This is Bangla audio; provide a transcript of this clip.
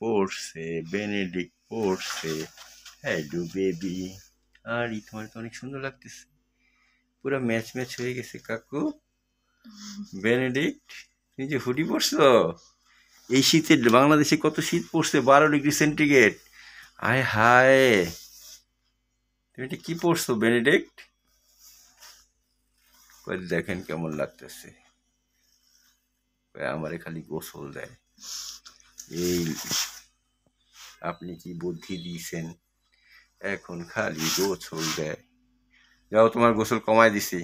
পড়ছে বেনেডিক পড়ছে হ্যাডু বেবি আর ই তোমার তো অনেক সুন্দর লাগতেছে পুরো ম্যাচ ম্যাচ হয়ে গেছে কাকু বেনেডিক্ট তুমি যে হুডি পড়ছো এই শীতে বাংলাদেশে কত শীত পড়ছে বারো ডিগ্রি সেন্টিগ্রেড আয় হায় তুমি এটা কী পড়ছো বেনেডিক্ট দেখেন কেমন লাগতেছে আমারে খালি গোসল দেয় এই আপনি কি বুদ্ধি দিয়েছেন এখন খালি গোছল দেয় যাও তোমার গোসল কমায় দিছি